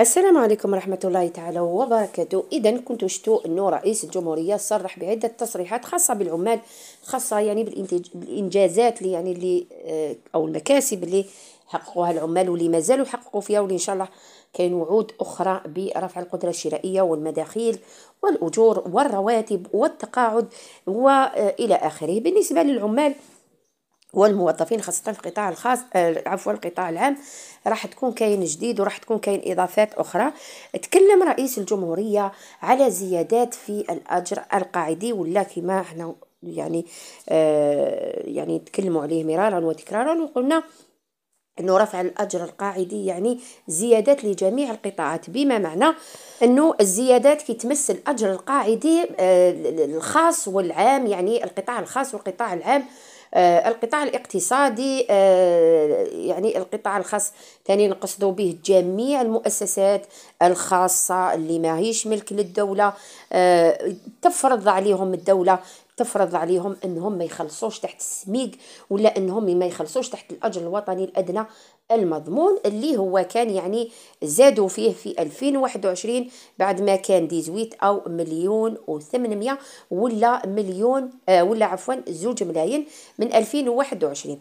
السلام عليكم ورحمة الله تعالى وبركاته إذا كنت شتو أنه رئيس الجمهورية صرح بعدة تصريحات خاصة بالعمال خاصة يعني بالإنجازات اللي يعني اللي آه، أو المكاسب اللي حققوها العمال واللي مازالوا يحققوا فيها واللي إن شاء الله كاين وعود أخرى برفع القدرة الشرائية والمداخيل والأجور والرواتب والتقاعد وإلى آه، آخره بالنسبة للعمال والموظفين خاصة في القطاع الخاص آه، عفوا القطاع العام راح تكون كاين جديد وراح تكون كاين إضافات أخرى تكلم رئيس الجمهورية على زيادات في الأجر القاعدي ولا كما احنا يعني آه يعني تكلموا عليه مرارا وتكرارا وقلنا انه رفع الاجر القاعدي يعني زيادات لجميع القطاعات بما معنى انه الزيادات كتمس الاجر القاعدي آه، الخاص والعام يعني القطاع الخاص والقطاع العام آه آه، القطاع الاقتصادي آه، يعني القطاع الخاص ثاني نقصدوا به جميع المؤسسات الخاصة اللي ماهيش ملك للدولة آه، تفرض عليهم الدولة تفرض عليهم انهم ما يخلصوش تحت السميق ولا انهم ما يخلصوش تحت الاجر الوطني الادنى المضمون اللي هو كان يعني زادوا فيه في 2021 بعد ما كان ديزويت او مليون و800 ولا مليون آه ولا عفوا زوج ملايين من 2021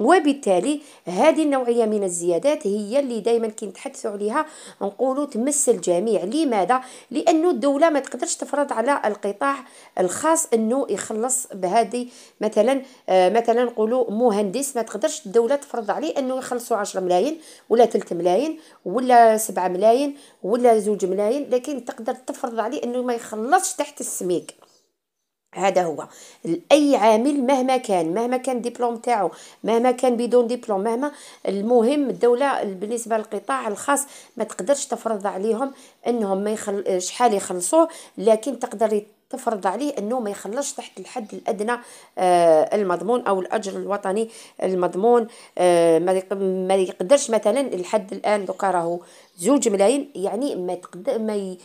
وبالتالي هذه النوعيه من الزيادات هي اللي دائما كنتحدثوا عليها نقولوا تمس الجميع لماذا لانه الدوله ما تقدرش تفرض على القطاع الخاص انه يخلص بهذه مثلا آه، مثلا نقولوا مهندس ما تقدرش الدوله تفرض عليه انه يخلصوا 10 ملايين ولا 3 ملايين ولا 7 ملايين ولا 2 ملايين لكن تقدر تفرض عليه انه ما يخلصش تحت السميك هذا هو اي عامل مهما كان مهما كان ديبلوم تاعو مهما كان بدون ديبلوم مهما المهم الدوله بالنسبه للقطاع الخاص ما تقدرش تفرض عليهم انهم ما يخل... شحال يخلصوه لكن تقدر تفرض عليه انه ما يخلصش تحت الحد الادنى آه، المضمون او الاجر الوطني المضمون آه، ما يقدرش مثلا الحد الان دوكا راهو زوج ملايين يعني ما تقدر ما ي...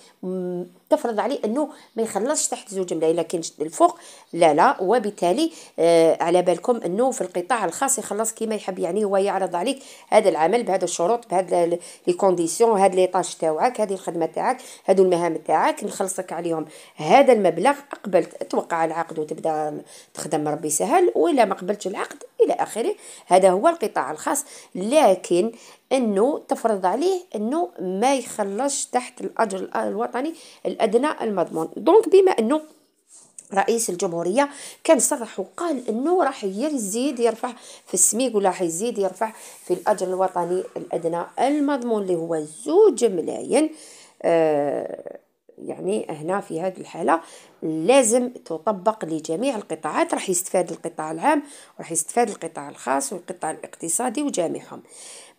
تفرض عليه انه ما يخلصش تحت زوج ملايين لكن الفوق لا لا وبالتالي آه على بالكم انه في القطاع الخاص يخلص كيما يحب يعني هو يعرض عليك هذا العمل بهذا الشروط بهذا لي كونديسيون هاد لي طاج تاعك هذه الخدمه تاعك هادو المهام تاعك نخلصك عليهم هذا المبلغ قبلت توقع العقد وتبدا تخدم ربي سهل ولا ما قبلتش العقد الى اخره هذا هو القطاع الخاص لكن انه تفرض عليه انه ما يخلصش تحت الاجر الوطني الادنى المضمون دونك بما انه رئيس الجمهوريه كان صرح وقال انه راح يزيد يرفع في السميك راح يزيد يرفع في الاجر الوطني الادنى المضمون اللي هو زوج ملايين آه يعني هنا في هذه الحالة لازم تطبق لجميع القطاعات راح يستفاد القطاع العام وراح يستفاد القطاع الخاص والقطاع الاقتصادي وجميعهم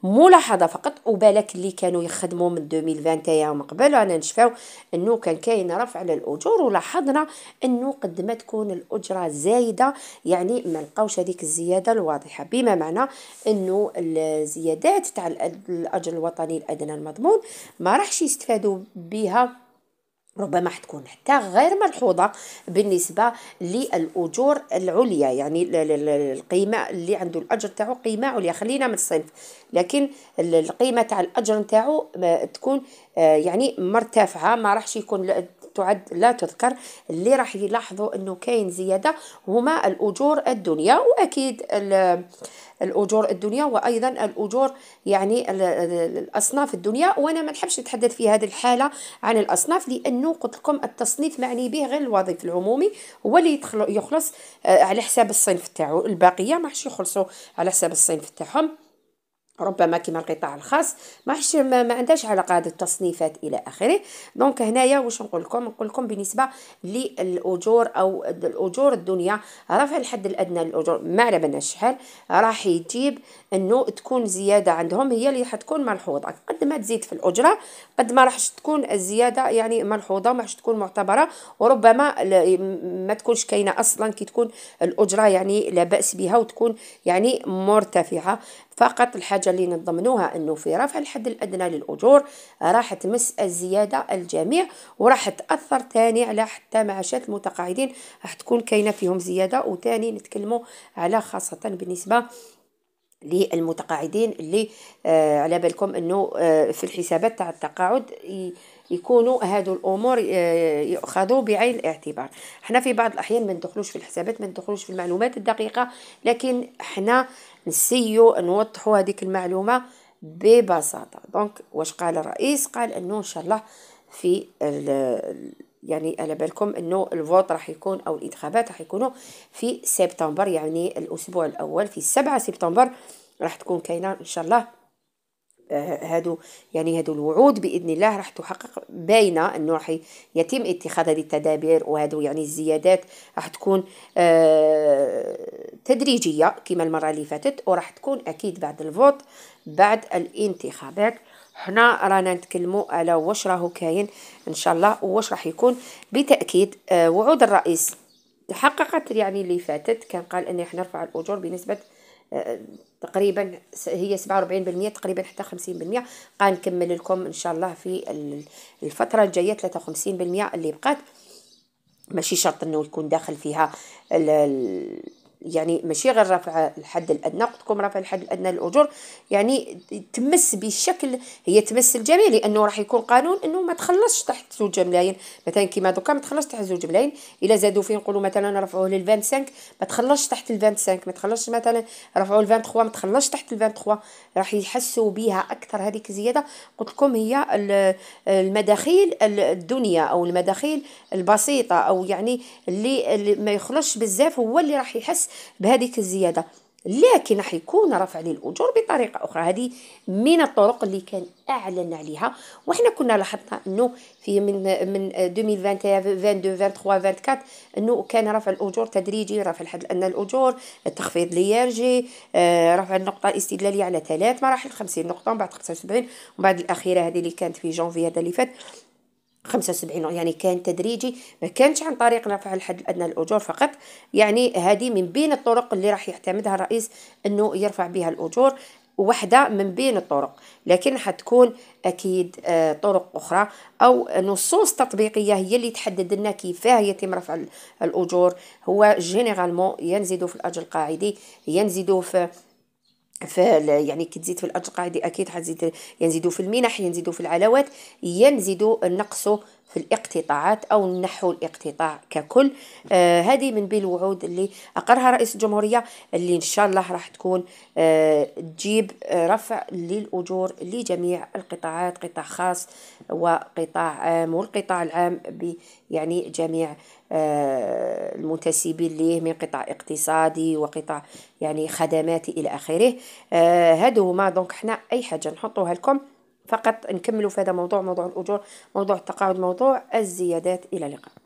ملاحظه فقط وبالك اللي كانوا يخدموا من 2021 ومن قبل انا نشفاو انه كان كاين رفع للاجور ولاحظنا انه قد ما تكون الاجره زايده يعني ما لقاوش هذيك الزياده الواضحه بما معنى انه الزيادات تاع الاجر الوطني الادنى المضمون ما راحش يستفادوا بها ربما حتكون حتى غير ملحوظة بالنسبة للأجور العليا يعني القيمة اللي عنده الأجر تاعو قيمة عليا خلينا من الصنف لكن القيمة تاع الأجر تاعو آه، تكون آه، يعني مرتفعة ما راحش يكون تعد لا تذكر اللي راح يلاحظوا انه كاين زياده هما الاجور الدنيا واكيد الاجور الدنيا وايضا الاجور يعني الاصناف الدنيا وانا ما نحبش نتحدث في هذه الحاله عن الاصناف لانه قلت لكم التصنيف معني به غير الوظيف العمومي هو اللي يخلص آه، على حساب الصنف تاعو الباقيه ما راحش يخلصوا على حساب الصنف تاعهم ربما كما القطاع الخاص ما ما, ما عندهاش علاقه هذه التصنيفات الى اخره دونك هنايا واش نقول لكم نقول لكم بالنسبه للاجور او الاجور الدنيا رفع الحد الادنى للاجور ما على بالناش شحال راح يجيب انه تكون زياده عندهم هي اللي راح تكون ملحوظه قد ما تزيد في الاجره قد ما راحش تكون الزياده يعني ملحوظه وما راحش تكون معتبره وربما ما تكونش كاينه اصلا كي تكون الاجره يعني لا باس بها وتكون يعني مرتفعه فقط الحاجة اللي نضمنوها أنه في رفع الحد الأدنى للأجور راح تمس الزيادة الجميع وراح تأثر تاني على حتى معاشات المتقاعدين راح تكون كاينة فيهم زيادة وتاني نتكلموا على خاصة بالنسبة للمتقاعدين اللي آه على بالكم انه آه في الحسابات تاع التقاعد يكونوا هادو الامور آه، يؤخذوا بعين الاعتبار حنا في بعض الاحيان ما ندخلوش في الحسابات ما ندخلوش في المعلومات الدقيقه لكن حنا نسيو نوضحوا هذيك المعلومه ببساطه دونك واش قال الرئيس قال انه ان شاء الله في يعني على بالكم انه الفوت راح يكون او الانتخابات راح يكونوا في سبتمبر يعني الاسبوع الاول في 7 سبتمبر راح تكون كاينه ان شاء الله هادو يعني هادو الوعود باذن الله راح تحقق باينه انه راح يتم اتخاذ هذه التدابير وهادو يعني الزيادات راح تكون آه، تدريجيه كما المره اللي فاتت وراح تكون اكيد بعد الفوت بعد الانتخابات حنا رانا نتكلموا على واش راهو كاين ان شاء الله واش راح يكون بتاكيد آه، وعود الرئيس تحققت يعني اللي فاتت كان قال ان احنا نرفع الاجور بنسبه تقريبا هي 47% تقريبا حتى 50% غنكمل لكم ان شاء الله في الفتره الجايه 53% اللي بقات ماشي شرط انه يكون داخل فيها يعني ماشي غير رفع الحد الادنى قلت لكم رفع الحد الادنى للاجور يعني تمس بشكل هي تمس الجميع لانه راح يكون قانون انه ما تخلصش تحت زوج ملايين مثلا كيما دوكا ما تخلصش تحت زوج ملايين الا زادوا فيه نقولوا مثلا رفعوه لل 25 ما تخلصش تحت ال 25 ما تخلصش مثلا رفعوه ل 23 ما تخلصش تحت ال 23 راح يحسوا بها اكثر هذيك الزياده قلت لكم هي المداخيل الدنيا او المداخيل البسيطه او يعني اللي ما يخلصش بزاف هو اللي راح يحس بهذيك الزياده لكن راح يكون رفع للاجور بطريقه اخرى هذه من الطرق اللي كان اعلن عليها وحنا كنا لاحظنا انه في من من 2021 22 23 24 انه كان رفع الاجور تدريجي رفع الحد الادنى الاجور التخفيض ليرجي آه، رفع النقطه الاستدلاليه على ثلاث مراحل 50 نقطه من بعد 75 ومن بعد الاخيره هذه اللي كانت في جونفي هذا اللي فات 75 يعني كان تدريجي ما كانش عن طريق رفع الحد الادنى للاجور فقط يعني هذه من بين الطرق اللي راح يعتمدها الرئيس انه يرفع بها الاجور وحده من بين الطرق لكن حتكون أكيد آه، طرق أخرى أو نصوص تطبيقية هي اللي تحدد لنا كيفاه يتم رفع الأجور هو جينيرالمون ينزدوا في الأجر القاعدي ينزدوا في فال يعني كي تزيد في الاجر هذه أكيد حتزيد ينزيدوا في المنح ينزيدوا في العلاوات ينزيدوا نقصوا في الاقتطاعات أو نحو الاقتطاع ككل آه هذه من بين الوعود اللي أقرها رئيس الجمهورية اللي إن شاء الله راح تكون آه تجيب رفع للأجور لجميع القطاعات قطاع خاص وقطاع عام والقطاع العام ب يعني جميع آه المنتسبين ليه من قطاع اقتصادي وقطاع يعني خدماتي إلى آخره آه هادو هما دونك حنا أي حاجة نحطوها لكم فقط نكملوا في هذا موضوع موضوع الأجور موضوع التقاعد موضوع الزيادات إلى اللقاء